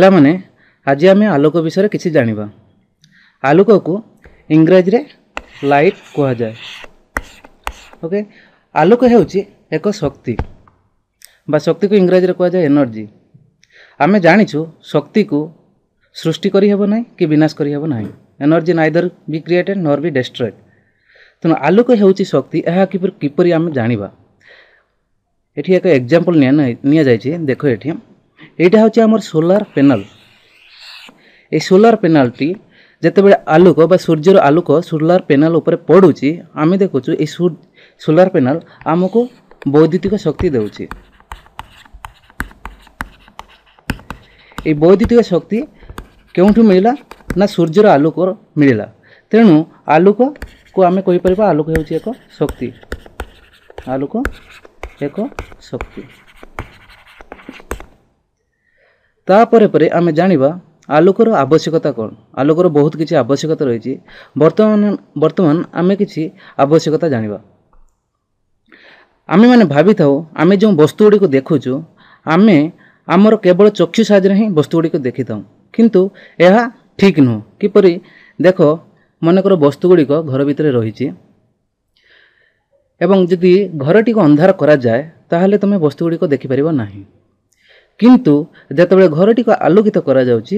पाने आज आम आलोक विषय कि जाणी आलोक को इंग्राजी लाइट कह जाए ओके आलोक हूँ एक शक्ति बा शक्ति को इंग्राजी में कहुए एनर्जी आम जाचु शक्ति को सृष्टि करहबना कि विनाश करहब ना एनर्जी नाइदर भी क्रिएटेड नर भी डेस्ट्रएड तेना आलोक हूँ शक्ति किपर आम जानवा ये एक एक्जामपल नि देख ये এইটা হচ্ছে আমার সোলার প্যানেল এই সোলার প্যানেলটি যেতবে আলোক বা সূর্যর আলোক সোলার প্যানেল উপরে পড়ুছি আমি দেখুছি এই সোলার প্যানেল আমাকে বৈদ্যুতিক শক্তি দেউছি এই বৈদ্যুতিক শক্তি কেউঠু মিলা না সূর্যর আলোক মিলিলা তেণু আলোকକୁ ଆମେ କହିପାରିବା আলোক ହେଉଛି এক শক্তি আলোক এক শক্তি ତାପରେ ପରେ ଆମେ ଜାଣିବା ଆଲୋକର ଆବଶ୍ୟକତା କ'ଣ ଆଲୋକର ବହୁତ କିଛି ଆବଶ୍ୟକତା ରହିଛି ବର୍ତ୍ତମାନ ବର୍ତ୍ତମାନ ଆମେ କିଛି ଆବଶ୍ୟକତା ଜାଣିବା ଆମେମାନେ ଭାବିଥାଉ ଆମେ ଯେଉଁ ବସ୍ତୁଗୁଡ଼ିକୁ ଦେଖୁଛୁ ଆମେ ଆମର କେବଳ ଚକ୍ଷୁ ସାହାଯ୍ୟରେ ହିଁ ବସ୍ତୁଗୁଡ଼ିକୁ ଦେଖିଥାଉ କିନ୍ତୁ ଏହା ଠିକ୍ ନୁହଁ କିପରି ଦେଖ ମନେକର ବସ୍ତୁଗୁଡ଼ିକ ଘର ଭିତରେ ରହିଛି ଏବଂ ଯଦି ଘରଟିକୁ ଅନ୍ଧାର କରାଯାଏ ତାହେଲେ ତୁମେ ବସ୍ତୁଗୁଡ଼ିକ ଦେଖିପାରିବ ନାହିଁ କିନ୍ତୁ ଯେତେବେଳେ ଘରଟିକୁ ଆଲୋକିତ କରାଯାଉଛି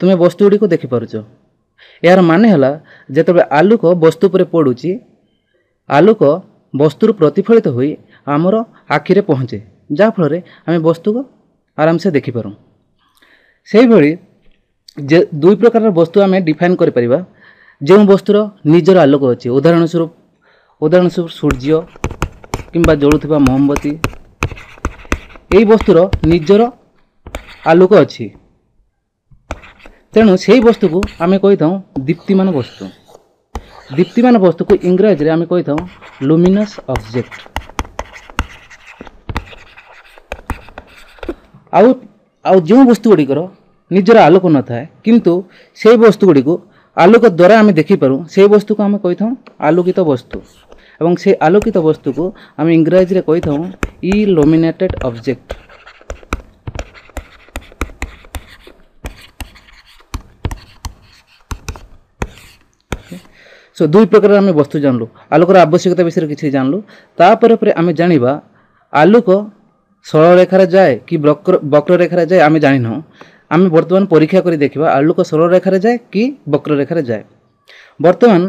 ତୁମେ ବସ୍ତୁଗୁଡ଼ିକୁ ଦେଖିପାରୁଛ ଏହାର ମାନେ ହେଲା ଯେତେବେଳେ ଆଲୋକ ବସ୍ତୁ ଉପରେ ପଡ଼ୁଛି ଆଲୋକ ବସ୍ତୁରୁ ପ୍ରତିଫଳିତ ହୋଇ ଆମର ଆଖିରେ ପହଞ୍ଚେ ଯାହାଫଳରେ ଆମେ ବସ୍ତୁକୁ ଆରାମସେ ଦେଖିପାରୁ ସେହିଭଳି ଯେ ଦୁଇ ପ୍ରକାରର ବସ୍ତୁ ଆମେ ଡିଫାଇନ୍ କରିପାରିବା ଯେଉଁ ବସ୍ତୁର ନିଜର ଆଲୋକ ଅଛି ଉଦାହରଣ ସ୍ୱରୂପ ଉଦାହରଣ ସ୍ୱରୂପ ସୂର୍ଯ୍ୟ କିମ୍ବା ଜଳୁଥିବା ମହମବତୀ ଏହି ବସ୍ତୁର ନିଜର ଆଲୋକ ଅଛି ତେଣୁ ସେହି ବସ୍ତୁକୁ ଆମେ କହିଥାଉ ଦୀପ୍ତିମାନ ବସ୍ତୁ ଦୀପ୍ତିମାନ ବସ୍ତୁକୁ ଇଂରାଜୀରେ ଆମେ କହିଥାଉ ଲୁମିନସ୍ ଅବଜେକ୍ଟ ଆଉ ଆଉ ଯେଉଁ ବସ୍ତୁ ଗୁଡ଼ିକର ନିଜର ଆଲୋକ ନଥାଏ କିନ୍ତୁ ସେହି ବସ୍ତୁ ଗୁଡ଼ିକୁ ଆଲୋକ ଦ୍ୱାରା ଆମେ ଦେଖିପାରୁ ସେହି ବସ୍ତୁକୁ ଆମେ କହିଥାଉ ଆଲୋକିତ ବସ୍ତୁ ଏବଂ ସେ ଆଲୋକିତ ବସ୍ତୁକୁ ଆମେ ଇଂରାଜୀରେ କହିଥାଉ ଇଲୋମିନେଟେଡ଼୍ ଅବଜେକ୍ଟ ସୋ ଦୁଇ ପ୍ରକାର ଆମେ ବସ୍ତୁ ଜାଣିଲୁ ଆଲୋକର ଆବଶ୍ୟକତା ବିଷୟରେ କିଛି ଜାଣିଲୁ ତାପରେ ପରେ ଆମେ ଜାଣିବା ଆଲୋକ ସରଳରେଖାରେ ଯାଏ କି ବକ୍ର ବକ୍ରରେଖାରେ ଯାଏ ଆମେ ଜାଣିନାହୁଁ ଆମେ ବର୍ତ୍ତମାନ ପରୀକ୍ଷା କରି ଦେଖିବା ଆଲୋକ ସରଳରେଖାରେ ଯାଏ କି ବକ୍ରରେଖାରେ ଯାଏ ବର୍ତ୍ତମାନ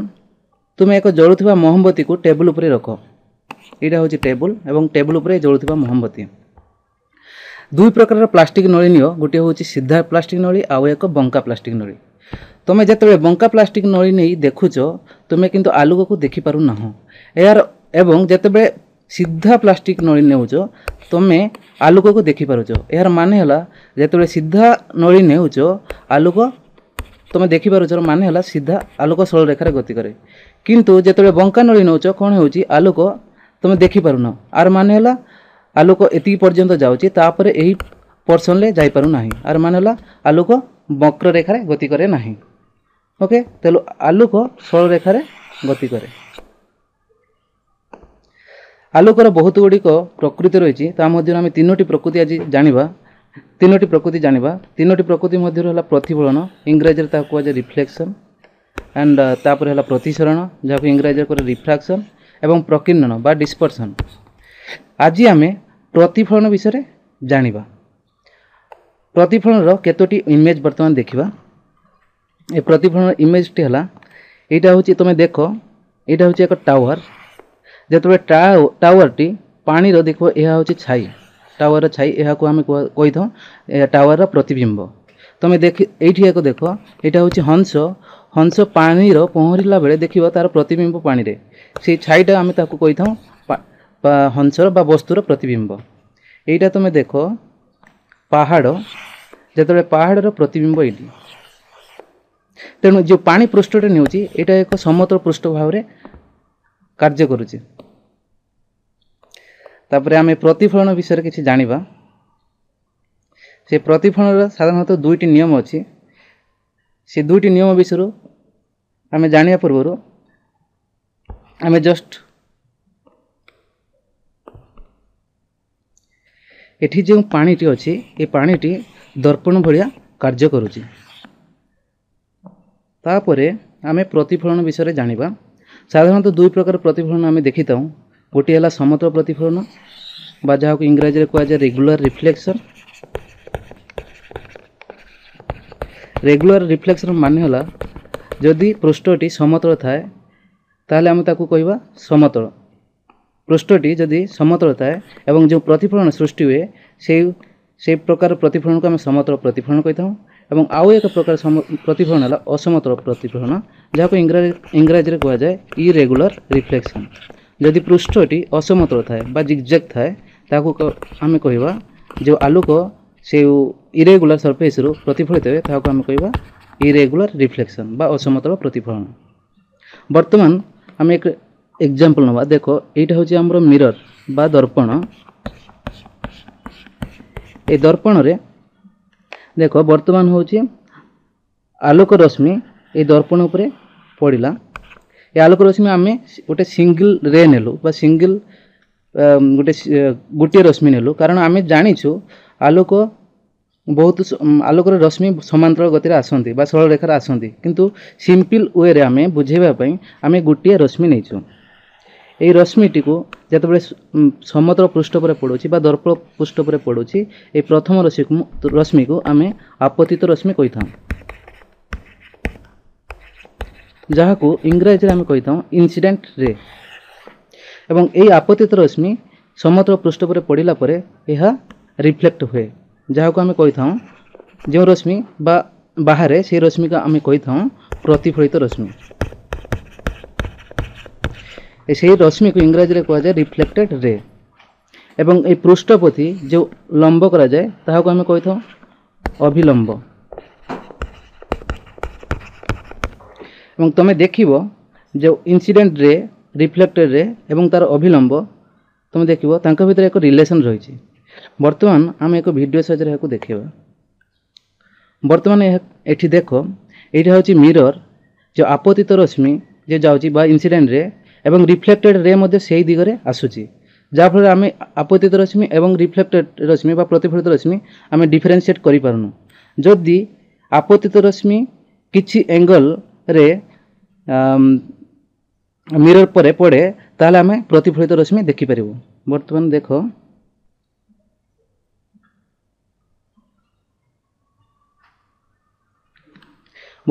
তুমি ଏକ ଜଳୁଥିବା ମହମବତୀକୁ ଟେବୁଲ୍ ଉପରେ ରଖ ଏଇଟା ହେଉଛି ଟେବୁଲ୍ ଏବଂ ଟେବୁଲ୍ ଉପରେ ଜଳୁଥିବା ମହମବତୀ ଦୁଇ ପ୍ରକାରର ପ୍ଲାଷ୍ଟିକ୍ ନଳୀ ନିଅ ଗୋଟିଏ ହେଉଛି ସିଧା ପ୍ଲାଷ୍ଟିକ୍ ନଳୀ ଆଉ ଏକ ବଙ୍କା ପ୍ଲାଷ୍ଟିକ୍ ନଳୀ ତୁମେ ଯେତେବେଳେ ବଙ୍କା ପ୍ଲାଷ୍ଟିକ୍ ନଳୀ ନେଇ ଦେଖୁଛ ତୁମେ କିନ୍ତୁ ଆଲୋକକୁ ଦେଖିପାରୁନାହଁ ଏହାର ଏବଂ ଯେତେବେଳେ ସିଧା ପ୍ଲାଷ୍ଟିକ୍ ନଳୀ ନେଉଛ ତୁମେ ଆଲୋକକୁ ଦେଖିପାରୁଛ ଏହାର ମାନେ ହେଲା ଯେତେବେଳେ ସିଧା ନଳୀ ନେଉଛ ଆଲୋକ ତୁମେ ଦେଖିପାରୁଛ ମାନେ ହେଲା ସିଧା ଆଲୋକ ସରଳ ରେଖାରେ ଗତି କରେ କିନ୍ତୁ ଯେତେବେଳେ ବଙ୍କାନଳୀ ନେଉଛ କ'ଣ ହେଉଛି ଆଲୋକ ତୁମେ ଦେଖିପାରୁନ ଆର ମାନେ ହେଲା ଆଲୋକ ଏତିକି ପର୍ଯ୍ୟନ୍ତ ଯାଉଛି ତାପରେ ଏହି ପର୍ସନରେ ଯାଇପାରୁନାହିଁ ଆର ମାନେ ହେଲା ଆଲୋକ ବକ୍ରରେଖାରେ ଗତି କରେ ନାହିଁ ଓକେ ତେଣୁ ଆଲୋକ ସରଳରେଖାରେ ଗତି କରେ ଆଲୋକର ବହୁତ ଗୁଡ଼ିକ ପ୍ରକୃତି ରହିଛି ତା ମଧ୍ୟରୁ ଆମେ ତିନୋଟି ପ୍ରକୃତି ଆଜି ଜାଣିବା ତିନୋଟି ପ୍ରକୃତି ଜାଣିବା ତିନୋଟି ପ୍ରକୃତି ମଧ୍ୟରୁ ହେଲା ପ୍ରତିଫଳନ ଇଂରାଜୀରେ ତାହା କୁହାଯାଏ ରିଫ୍ଲେକ୍ସନ୍ অ্যান্ড uh, তাপরে হল প্রতিসরণ যা ইংরাজি করে রিফ্রাকশন এবং প্রকীর্ণন বা ডিসপরসন আজ আমি প্রতিফলন বিষয়ে জাঁয়া প্রতিফলনর কতোটি ইমেজ বর্তমান দেখা এ প্রতিফলনর ইমেজটি হল এইটা হচ্ছে তুমি দেখ এইটা হচ্ছে এক টাওয়ার যেতবে টাওয়ারটি পাণির দেখব এহা হচ্ছে ছাই টাওয়ার ছাই এহাকু আমি কইথাও টাওয়ারর প্রতিবিম্ব তুমি দেখি এইটি এক দেখ এটা হচ্ছে হংস ହଂସ ପାଣିର ପହଁରିଲା ବେଳେ ଦେଖିବ ତାର ପ୍ରତିବିମ୍ବ ପାଣିରେ ସେଇ ଛାଇଟା ଆମେ ତାକୁ କହିଥାଉ ହଂସର ବା ବସ୍ତୁର ପ୍ରତିବିମ୍ବ ଏଇଟା ତୁମେ ଦେଖ ପାହାଡ଼ ଯେତେବେଳେ ପାହାଡ଼ର ପ୍ରତିବିମ୍ବ ଏଇଠି ତେଣୁ ଯେଉଁ ପାଣି ପୃଷ୍ଠଟେ ନେଉଛି ଏଇଟା ଏକ ସମତଳ ପୃଷ୍ଠ ଭାବରେ କାର୍ଯ୍ୟ କରୁଛି ତାପରେ ଆମେ ପ୍ରତିଫଳନ ବିଷୟରେ କିଛି ଜାଣିବା ସେ ପ୍ରତିଫଳନର ସାଧାରଣତଃ ଦୁଇଟି ନିୟମ ଅଛି ସେ ଦୁଇଟି ନିୟମ ବିଷୟରୁ ଆମେ ଜାଣିବା ପୂର୍ବରୁ ଆମେ ଜଷ୍ଟ ଏଠି ଯେଉଁ ପାଣିଟି ଅଛି ଏ ପାଣିଟି ଦର୍ପଣ ଭଳିଆ କାର୍ଯ୍ୟ କରୁଛି ତାପରେ ଆମେ ପ୍ରତିଫଳନ ବିଷୟରେ ଜାଣିବା ସାଧାରଣତଃ ଦୁଇ ପ୍ରକାର ପ୍ରତିଫଳନ ଆମେ ଦେଖିଥାଉ ଗୋଟିଏ ହେଲା ସମତଳ ପ୍ରତିଫଳନ ବା ଯାହାକୁ ଇଂରାଜୀରେ କୁହାଯାଏ ରେଗୁଲାର ରିଫ୍ଲେକ୍ସନ୍ ରେଗୁଲାର ରିଫ୍ଲେକ୍ସର ମାନେ ହେଲା ଯଦି ପୃଷ୍ଠଟି ସମତଳ ଥାଏ ତାହେଲେ ଆମେ ତାକୁ କହିବା ସମତଳ ପୃଷ୍ଠଟି ଯଦି ସମତଳ ଥାଏ ଏବଂ ଯେଉଁ ପ୍ରତିଫଳନ ସୃଷ୍ଟି ହୁଏ ସେଇ ସେଇ ପ୍ରକାର ପ୍ରତିଫଳନକୁ ଆମେ ସମତଳ ପ୍ରତିଫଳନ କହିଥାଉ ଏବଂ ଆଉ ଏକ ପ୍ରକାର ପ୍ରତିଫଳନ ହେଲା ଅସମତଳ ପ୍ରତିଫଳନ ଯାହାକୁ ଇଂରାଜୀରେ କୁହାଯାଏ ଇରେଗୁଲାର ରିଫ୍ଲେକ୍ସନ୍ ଯଦି ପୃଷ୍ଠଟି ଅସମତଳ ଥାଏ ବା ଜିଗ୍ଜାକ୍ ଥାଏ ତାହାକୁ ଆମେ କହିବା ଯେଉଁ ଆଲୋକ ସେଉ ଇରେଗୁଲାର ସର୍ଫେସ୍ରୁ ପ୍ରତିଫଳିତ ହୁଏ ତାହାକୁ ଆମେ କହିବା ଇରେଗୁଲାର ରିଫ୍ଲେକ୍ସନ୍ ବା ଅସମତଳ ପ୍ରତିଫଳନ ବର୍ତ୍ତମାନ ଆମେ ଏକ ଏକ୍ଜାମ୍ପଲ୍ ନେବା ଦେଖ ଏଇଟା ହେଉଛି ଆମର ମିରର ବା ଦର୍ପଣ এই দর্পণরে দেখো বর্তমান হচ্ছে আলোক রশ্মি এই দর্পণ উপরে পড়া এই আলোক রশ্মি আমি গোটে সিঙ্গল রে নেলু বা সিঙ্গল গোটে গোটিয়ে রশ্মি নেলু কারণ আমি জাঁচু আলোক ବହୁତ ଆଲୋକର ରଶ୍ମି ସମାନ୍ତରାଳ ଗତିରେ ଆସନ୍ତି ବା ସରଳ ଆସନ୍ତି କିନ୍ତୁ ସିମ୍ପଲ୍ ୱେରେ ଆମେ ବୁଝେଇବା ପାଇଁ ଆମେ ଗୋଟିଏ ରଶ୍ମି ନେଇଛୁ ଏହି ରଶ୍ମିଟିକୁ ଯେତେବେଳେ ସମତଳ ପୃଷ୍ଠ ଉପରେ ପଡ଼ୁଛି ବା ଦର୍ପ ପୃଷ୍ଠ ଉପରେ ପଡ଼ୁଛି ଏହି ପ୍ରଥମ ରଶ୍ମିକୁ ରଶ୍ମିକୁ ଆମେ ଆପତିତ ରଶ୍ମି କହିଥାଉ ଯାହାକୁ ଇଂରାଜୀରେ ଆମେ କହିଥାଉ ଇନ୍ସିଡେଣ୍ଟ ରେ ଏବଂ ଏହି ଆପତିତ ରଶ୍ମି ସମତଳ ପୃଷ୍ଠ ଉପରେ ପଡ଼ିଲା ପରେ ଏହା ରିଫ୍ଲେକ୍ଟ ହୁଏ ଯାହାକୁ ଆମେ କହିଥାଉଁ ଯେଉଁ ରଶ୍ମି ବା ବାହାରେ ସେଇ ରଶ୍ମିକୁ ଆମେ କହିଥାଉଁ ପ୍ରତିଫଳିତ ରଶ୍ମି সেই রশ্মিকে ইংরাজিরে কুয়া যায় রিফ্লেক্টেড রে এবং এই পৃষ্ঠ প্রতি যে লম্ব করা যায় তাহাকে আমি কই থাও অভিলম্ব এবং তুমি দেখিব যে ইনসিডেন্ট রে রিফ্লেক্টেড রে এবং তার অভিলম্ব তুমি দেখিব তাঙ্ক ভিতরে এক রিলেশন রয়েছে ବର୍ତ୍ତମାନ ଆମେ ଏକ ଭିଡ଼ିଓ ସାହାଯ୍ୟରେ ଏହାକୁ ଦେଖିବା ବର୍ତ୍ତମାନ ଏହା ଏଠି ଦେଖ ଏଇଟା ହେଉଛି ମିରର ଯେଉଁ ଆପତିତ ରଶ୍ମି ଯେ ଯାଉଛି ବା ଇନ୍ସିଡେଣ୍ଟରେ ଏବଂ ରିଫ୍ଲେକ୍ଟେଡ୍ ରେ ମଧ୍ୟ ସେହି ଦିଗରେ ଆସୁଛି ଯାହାଫଳରେ ଆମେ ଆପତିତ ରଶ୍ମି ଏବଂ ରିଫ୍ଲେକ୍ଟେଡ୍ ରଶ୍ମି ବା ପ୍ରତିଫଳିତ ରଶ୍ମି ଆମେ ଡିଫରେନ୍ସିଏଟ୍ କରିପାରୁନୁ ଯଦି ଆପତିତ ରଶ୍ମି କିଛି ଏଙ୍ଗଲରେ ମିରର ପରେ ପଡ଼େ ତାହେଲେ ଆମେ ପ୍ରତିଫଳିତ ରଶ୍ମି ଦେଖିପାରିବୁ ବର୍ତ୍ତମାନ ଦେଖ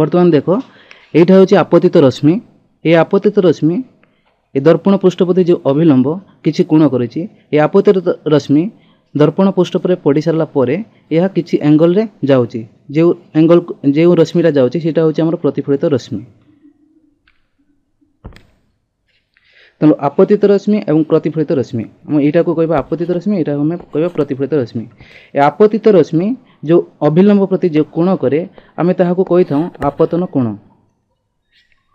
বর্তমান দেখো এইটা হচ্ছে আপতিত রশ্মি এই আপতিত রশ্মি এই দর্পণ পৃষ্ঠপতি যে অবিলম্ব কিছু কোণ করেছি এই আপতিত রশ্মি দর্পণ পৃষ্ঠ উপরে পড়ি সারা পরে ଏହା କିଛି ଆଙ୍ଗଲରେ ଯାଉଛି ଯେଉଁ ଆଙ୍ଗଲ ଯେଉଁ ରଶ୍ମିଟା ଯାଉଛି ସେଇଟା ହେଉଛି ଆମର ପ୍ରତିଫଳିତ ରଶ୍ମି ତେଣୁ ଆପତିତ ରଶ୍ମି ଏବଂ ପ୍ରତିଫଳିତ ରଶ୍ମି ଆମେ ଏଇଟାକୁ କହିବା ଆପତିତ ରଶ୍ମି ଏଇଟାକୁ ଆମେ କହିବା ପ୍ରତିଫଳିତ ରଶ୍ମି ଏ ଆପତିତ ରଶ୍ମି ଯେଉଁ ଅଭିଲମ୍ବ ପ୍ରତି ଯେଉଁ କୋଣ କରେ ଆମେ ତାହାକୁ କହିଥାଉ ଆପତନ କୋଣ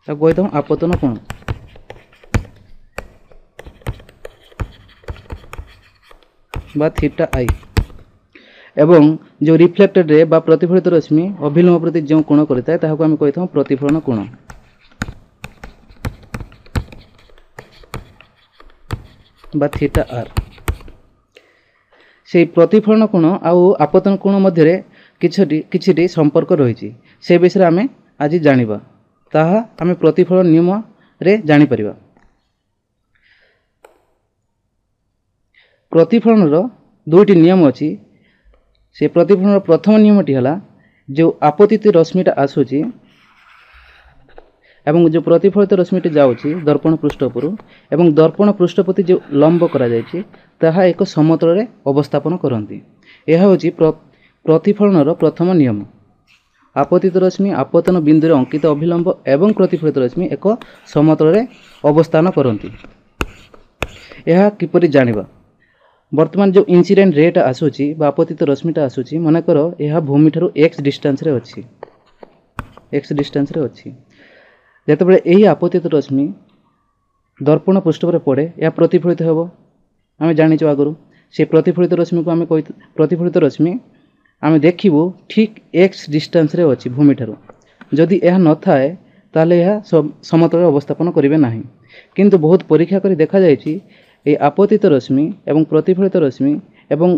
ତାକୁ କହିଥାଉ ଆପତନ କୋଣ ବା ଥିଟା ଆଇ ଏବଂ ଯେଉଁ ରିଫ୍ଲେକ୍ଟେଡ୍ ବା ପ୍ରତିଫଳିତ ରଶ୍ମି ଅଭିଲମ୍ବ ପ୍ରତି ଯେଉଁ କୋଣ କରିଥାଏ ତାହାକୁ ଆମେ କହିଥାଉ ପ୍ରତିଫଳନ କୋଣ ବା ଥିଟା ଆର୍ ସେହି ପ୍ରତିଫଳନ କୋଣ ଆଉ ଆପତନ କୋଣ ମଧ୍ୟରେ କିଛିଟି କିଛିଟି ସମ୍ପର୍କ ରହିଛି ସେ ବିଷୟରେ ଆମେ ଆଜି ଜାଣିବା ତାହା ଆମେ ପ୍ରତିଫଳନ ନିୟମରେ ଜାଣିପାରିବା ପ୍ରତିଫଳନର ଦୁଇଟି ନିୟମ ଅଛି ସେ ପ୍ରତିଫଳନର ପ୍ରଥମ ନିୟମଟି ହେଲା ଯେଉଁ ଆପତିତ ରଶ୍ମିଟା ଆସୁଛି ଏବଂ ଯେଉଁ ପ୍ରତିଫଳିତ ରଶ୍ମିଟି ଯାଉଛି ଦର୍ପଣ ପୃଷ୍ଠ ଉପରୁ ଏବଂ ଦର୍ପଣ ପୃଷ୍ଠ ପ୍ରତି ଯେଉଁ ଲମ୍ବ କରାଯାଇଛି ତାହା ଏକ ସମତଳରେ ଅବସ୍ଥାପନ କରନ୍ତି ଏହା ହେଉଛି ପ୍ରତିଫଳନର ପ୍ରଥମ ନିୟମ ଆପତିତ ରଶ୍ମି ଆପତନ ବିନ୍ଦୁରେ ଅଙ୍କିତ ଅଭିଲମ୍ବ ଏବଂ ପ୍ରତିଫଳିତ ରଶ୍ମି ଏକ ସମତଳରେ ଅବସ୍ଥାନ କରନ୍ତି ଏହା କିପରି ଜାଣିବା ବର୍ତ୍ତମାନ ଯେଉଁ ଇନ୍ସିଡ଼େଣ୍ଟ ରେଟ୍ ଆସୁଛି ବା ଆପତିତ ରଶ୍ମିଟା ଆସୁଛି ମନେକର ଏହା ଭୂମିଠାରୁ ଏକ୍ସ ଡିଷ୍ଟାନ୍ସରେ ଅଛି ଏକ୍ସ ଡିଷ୍ଟାନ୍ସରେ ଅଛି ଯେତେବେଳେ ଏହି ଆପତ୍ତିତ ରଶ୍ମି ଦର୍ପଣ ପୃଷ୍ଠରେ ପଡ଼େ ଏହା ପ୍ରତିଫଳିତ ହେବ ଆମେ ଜାଣିଛୁ ଆଗରୁ ସେ ପ୍ରତିଫଳିତ ରଶ୍ମିକୁ ଆମେ କହି ପ୍ରତିଫଳିତ ରଶ୍ମି ଆମେ ଦେଖିବୁ ଠିକ୍ ଏକ୍ସ ଡିଷ୍ଟାନ୍ସରେ ଅଛି ଭୂମିଠାରୁ ଯଦି ଏହା ନଥାଏ ତାହେଲେ ଏହା ସମତଳ ଅବସ୍ଥାପନ କରିବେ ନାହିଁ କିନ୍ତୁ ବହୁତ ପରୀକ୍ଷା କରି ଦେଖାଯାଇଛି ଏହି ଆପତ୍ତିତ ରଶ୍ମି ଏବଂ ପ୍ରତିଫଳିତ ରଶ୍ମି ଏବଂ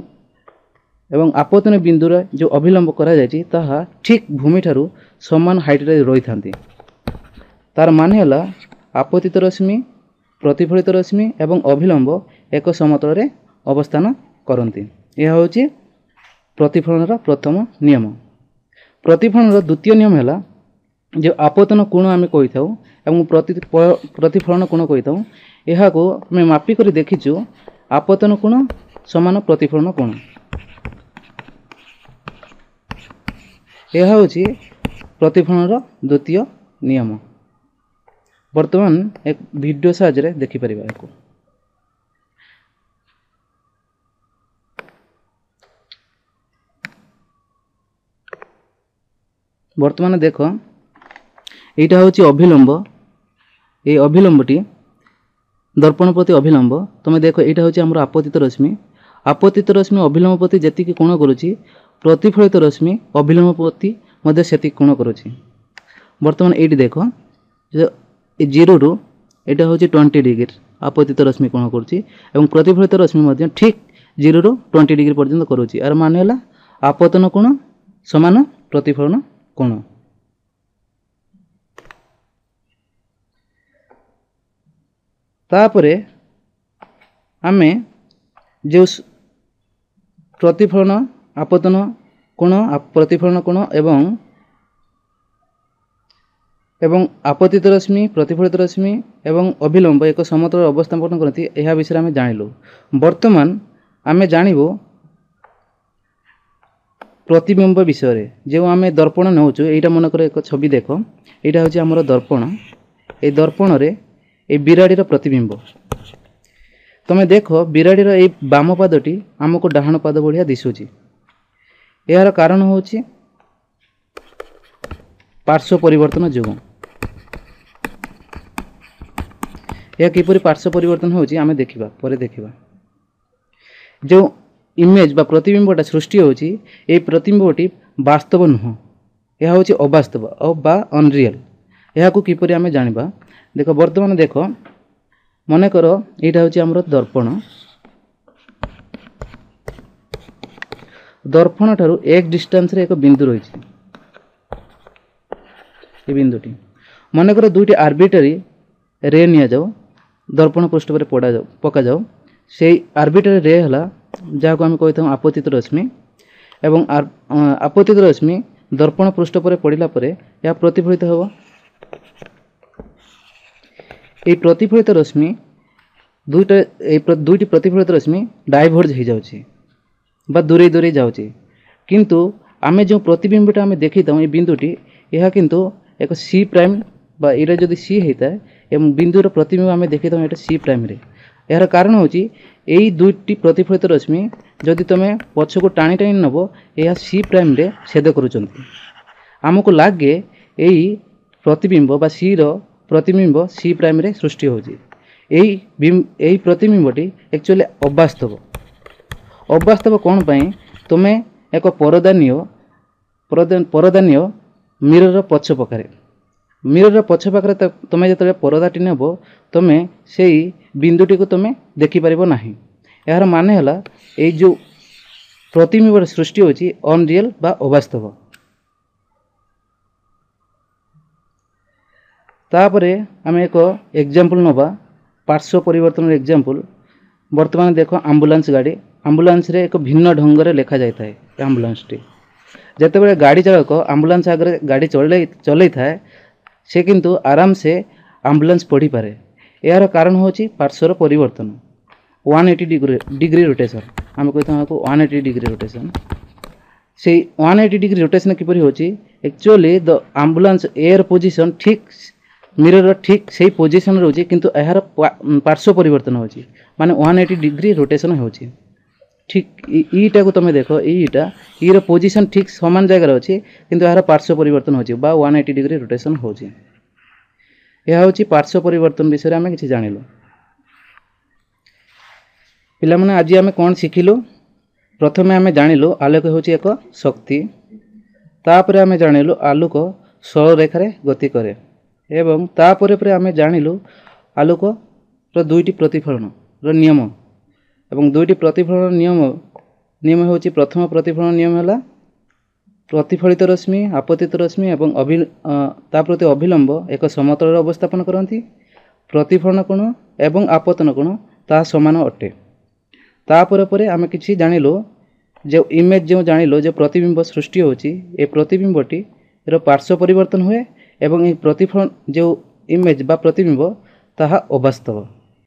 ଏବଂ আপতন বিন্দুর যে অবিলম্ব করা যাই তাহা ঠিক ভূমিঠার সমান হাইটরে রই ତାର ମାନେ ହେଲା ଆପତିତ ରଶ୍ମି ପ୍ରତିଫଳିତ ରଶ୍ମି ଏବଂ ଅଭିଲମ୍ବ ଏକ ସମତଳରେ ଅବସ୍ଥାନ କରନ୍ତି ଏହା ହେଉଛି ପ୍ରତିଫଳନର ପ୍ରଥମ ନିୟମ ପ୍ରତିଫଳନର ଦ୍ୱିତୀୟ ନିୟମ ହେଲା ଯେଉଁ ଆପତନ କୋଣ ଆମେ କହିଥାଉ ଏବଂ ପ୍ରତିଫଳନ କୋଣ କହିଥାଉ ଏହାକୁ ଆମେ ମାପି କରି ଦେଖିଛୁ ଆପତନ କୋଣ ସମାନ ପ୍ରତିଫଳନ କୋଣ ଏହା ହେଉଛି ପ୍ରତିଫଳନର ଦ୍ୱିତୀୟ ନିୟମ ବର୍ତ୍ତମାନ ଭିଡ଼ିଓ ସାହାଯ୍ୟରେ ଦେଖିପାରିବା ଏହାକୁ ବର୍ତ୍ତମାନ ଦେଖ ଏଇଟା ହେଉଛି ଅଭିଲମ୍ବ এই অভিলম্বটি দর্পণ প্রতি অভিলম্ব তুমি দেখো এটা হচ্ছে আমার আপতিত রশ্মি আপতিত রশ্মি অভিলম্ব প্রতি যেত কোণ করুছি প্রতিফলিত রশ্মি অভিলম্ব প্রতি সেত কোণ করুছি বর্তমান এইটি দেখো এই জিরোরু এটা ହେଉଛି ଟ୍ୱେଣ୍ଟି ଡିଗ୍ରୀ ଆପତିତ ରଶ୍ମି କୋଣ କରୁଛି ଏବଂ ପ୍ରତିଫଳିତ ରଶ୍ମି ମଧ୍ୟ ଠିକ୍ ଜିରୋରୁ ଟ୍ୱେଣ୍ଟି ଡିଗ୍ରୀ ପର୍ଯ୍ୟନ୍ତ କରୁଛି ଏହାର ମାନ ହେଲା ଆପତନ କୋଣ ସମାନ ପ୍ରତିଫଳନ କୋଣ ତାପରେ ଆମେ ଯେଉଁ ପ୍ରତିଫଳନ ଆପତନ କୋଣ ପ୍ରତିଫଳନ କୋଣ ଏବଂ ଏବଂ ଆପତିତ ରଶ୍ମି ପ୍ରତିଫଳିତ ରଶ୍ମି ଏବଂ ଅଭିଲମ୍ବ ଏକ ସମତଳ ଅବସ୍ଥାପନ କରନ୍ତି ଏହା ବିଷୟରେ ଆମେ ଜାଣିଲୁ ବର୍ତ୍ତମାନ ଆମେ ଜାଣିବୁ ପ୍ରତିବିମ୍ବ ବିଷୟରେ ଯେଉଁ ଆମେ ଦର୍ପଣ ନେଉଛୁ ଏଇଟା ମନେକର ଏକ ଛବି ଦେଖ ଏଇଟା ହେଉଛି ଆମର ଦର୍ପଣ এই দর্পণরে এই বিরাড়ির প্রতিবিম্ব তুমি দেখো বিরাড়ির এই বাম পাদটি আমি ডাহাণ পাদ ভা দিশুচি এর কারণ হচ্ছে পার্শ্ব পরিবর্তন যোগুঁ ଏହା କିପରି ପାର୍ଶ୍ୱ ପରିବର୍ତ୍ତନ ହେଉଛି ଆମେ ଦେଖିବା ପରେ ଦେଖିବା ଯେଉଁ ଇମେଜ୍ ବା ପ୍ରତିବିମ୍ବଟା ସୃଷ୍ଟି ହେଉଛି ଏହି ପ୍ରତିବିମ୍ବଟି ବାସ୍ତବ ନୁହଁ ଏହା ହେଉଛି ଅବାସ୍ତବ ବା ଅନରିଅଲ୍ ଏହାକୁ କିପରି ଆମେ ଜାଣିବା ଦେଖ ବର୍ତ୍ତମାନ ଦେଖ ମନେକର ଏଇଟା ହେଉଛି ଆମର ଦର୍ପଣ ଦର୍ପଣଠାରୁ ଏକ ଡିଷ୍ଟାନ୍ସରେ ଏକ ବିନ୍ଦୁ ରହିଛି ଏ ବିନ୍ଦୁଟି ମନେକର ଦୁଇଟି ଆର୍ବିଟେରୀ ରେ ନିଆଯାଉ ଦର୍ପଣ ପୃଷ୍ଠ ଉପରେ ପଡ଼ା ପକାଯାଉ ସେଇ ଆର୍ବିଟ୍ରାରୀ ରେ ହେଲା ଯାହାକୁ ଆମେ କହିଥାଉ ଆପତିତ ରଶ୍ମି ଏବଂ ଆପତିତ ରଶ୍ମି ଦର୍ପଣ ପୃଷ୍ଠ ପରେ ପଡ଼ିଲା ପରେ ଏହା ପ୍ରତିଫଳିତ ହେବ এই প্রতিফলিত রশ্মি দুইটা এই দুইটি প্রতিফলিত রশ্মি ডাইভর্জ হয়ে যাচ্ছে বা দূরে দূরে যাচ্ছে কিন্তু আমি যে প্রতিবিম্বটা আমি দেখিথাও এই বিন্দুটি ଏହା କିନ୍ତୁ ଏକ ସି ପ୍ରାଇମ୍ ବା ଏଇଟା ଯଦି ସି ହେଇଥାଏ এবং বিন্দুর প্রতিবিম্ব আমি দেখে দেখিথাও এটা সি প্রাইমরে এর কারণ হচ্ছে এই দুইটি প্রতিফলিত রশ্মি যদি তুমি পছকু টাণি টাণি নেব এ সি প্রাইমরে ছেদ করছেন আমি লাগে এই প্রতিবিম্ব বা সির প্রতিবিম্ব সি প্রাইমরে সৃষ্টি হচ্ছে এই এই প্রতিবিম্বটি একচুয়ালি অবাস্তব অবাস্তব কোণ পাই তুমি এক পরদানীয় পরদানীয় মিরর পছ পকারে ମିରର୍ର ପଛ ପାଖରେ ତୁମେ ଯେତେବେଳେ ପରଦାଟି ନେବ ତୁମେ ସେଇ ବିନ୍ଦୁଟିକୁ ତୁମେ ଦେଖିପାରିବ ନାହିଁ ଏହାର ମାନେ ହେଲା ଏଇ ଯେଉଁ ପ୍ରତିବିମ୍ବର ସୃଷ୍ଟି ହେଉଛି ଅନ୍ରିଏଲ୍ ବା ଅବାସ୍ତବ ତାପରେ ଆମେ ଏକ ଏକ୍ଜାମ୍ପଲ୍ ନେବା ପାର୍ଶ୍ୱ ପରିବର୍ତ୍ତନର ଏକ୍ଜାମ୍ପଲ୍ ବର୍ତ୍ତମାନ ଦେଖ ଆମ୍ବୁଲାନ୍ସ ଗାଡ଼ି ଆମ୍ବୁଲାନ୍ସରେ ଏକ ଭିନ୍ନ ଢଙ୍ଗରେ ଲେଖାଯାଇଥାଏ ଆମ୍ବୁଲାନ୍ସଟି ଯେତେବେଳେ ଗାଡ଼ି ଚାଳକ ଆମ୍ବୁଲାନ୍ସ ଆଗରେ ଗାଡ଼ି ଚଲେଇ ଚଲେଇଥାଏ ସେ କିନ୍ତୁ ଆରାମସେ ଆମ୍ବୁଲାନ୍ସ ପଢ଼ିପାରେ ଏହାର କାରଣ ହେଉଛି ପାର୍ଶ୍ୱର ପରିବର୍ତ୍ତନ one eighty degree degree rotation ଆମେ କହିଥାଉ ଏହାକୁ ୱାନ୍ ଏଇଟି ଡିଗ୍ରୀ ରୋଟେସନ୍ ସେଇ ୱାନ୍ ଏଇଟି ଡିଗ୍ରୀ ରୋଟେସନ୍ କିପରି ହେଉଛି actually the ambulance air position ଠିକ୍ ମିରର ଠିକ୍ ସେଇ ପୋଜିସନ୍ ରହୁଛି କିନ୍ତୁ ଏହାର ପାର୍ଶ୍ୱ ପରିବର୍ତ୍ତନ ହେଉଛି ମାନେ ୱାନ୍ ଏଇଟି ଡିଗ୍ରୀ ରୋଟେସନ୍ ହେଉଛି ঠিক ଇଟାକୁ ତୁମେ ଦେଖ ଇଟା ଇର ପୋଜିସନ୍ ଠିକ୍ ସମାନ ଜାଗାରେ ଅଛି କିନ୍ତୁ ଏହାର ପାର୍ଶ୍ୱ ପରିବର୍ତ୍ତନ ହେଉଛି ବା ୱାନ୍ ଏଇଟି ଡିଗ୍ରୀ ରୋଟେସନ୍ ହେଉଛି ଏହା ହେଉଛି ପାର୍ଶ୍ୱ ପରିବର୍ତ୍ତନ ବିଷୟରେ ଆମେ କିଛି ଜାଣିଲୁ ପିଲାମାନେ ଆଜି ଆମେ କ'ଣ ଶିଖିଲୁ ପ୍ରଥମେ ଆମେ ଜାଣିଲୁ ଆଲୋକ ହେଉଛି ଏକ ଶକ୍ତି ତାପରେ ଆମେ ଜାଣିଲୁ ଆଲୋକ ସରଳରେଖାରେ ଗତି କରେ ଏବଂ ତାପରେ ପରେ ଆମେ ଜାଣିଲୁ ଆଲୋକର ଦୁଇଟି ପ୍ରତିଫଳନର ନିୟମ এবং দুইটি ପ୍ରତିଫଳନ ନିୟମ ନିୟମ ହେଉଛି ପ୍ରଥମ ପ୍ରତିଫଳନ ନିୟମ ହେଲା ପ୍ରତିଫଳିତ ରଶ୍ମି ଆପତିତ ରଶ୍ମି ଏବଂ ଅଭି ତା ପ୍ରତି ଅଭିଲମ୍ବ ଏକ ସମତଳରେ ଅବସ୍ଥାପନ କରନ୍ତି ପ୍ରତିଫଳନ କୋଣ ଏବଂ ଆପତନ କୋଣ ତାହା ସମାନ ଅଟେ ତାପରେ ପରେ ଆମେ କିଛି ଜାଣିଲୁ যে ইমেজ যে জাঁল যে প্রতিবিম্ব সৃষ্টি হচ্ছে এ প্রতিবিম্বটি এর পার্শ্ব পরিবর্তন হুয়ে এবং এই প্রতিফলন যে ইমেজ বা প্রতিবিম্ব তাহা অবাস্তব